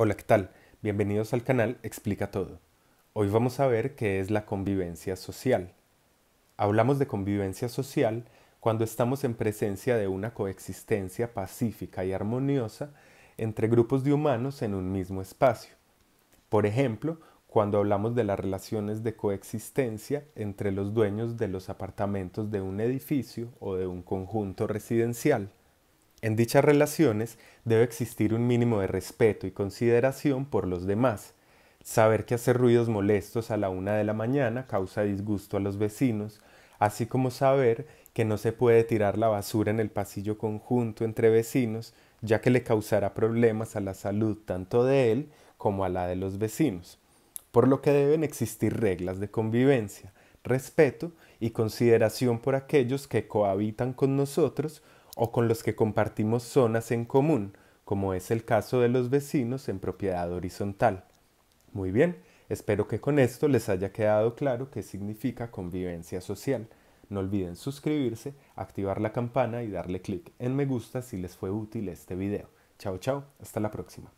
Hola, ¿qué tal? Bienvenidos al canal Explica Todo. Hoy vamos a ver qué es la convivencia social. Hablamos de convivencia social cuando estamos en presencia de una coexistencia pacífica y armoniosa entre grupos de humanos en un mismo espacio. Por ejemplo, cuando hablamos de las relaciones de coexistencia entre los dueños de los apartamentos de un edificio o de un conjunto residencial. En dichas relaciones debe existir un mínimo de respeto y consideración por los demás. Saber que hacer ruidos molestos a la una de la mañana causa disgusto a los vecinos, así como saber que no se puede tirar la basura en el pasillo conjunto entre vecinos, ya que le causará problemas a la salud tanto de él como a la de los vecinos, por lo que deben existir reglas de convivencia, respeto y consideración por aquellos que cohabitan con nosotros o con los que compartimos zonas en común, como es el caso de los vecinos en propiedad horizontal. Muy bien, espero que con esto les haya quedado claro qué significa convivencia social. No olviden suscribirse, activar la campana y darle clic en me gusta si les fue útil este video. Chao, chao, hasta la próxima.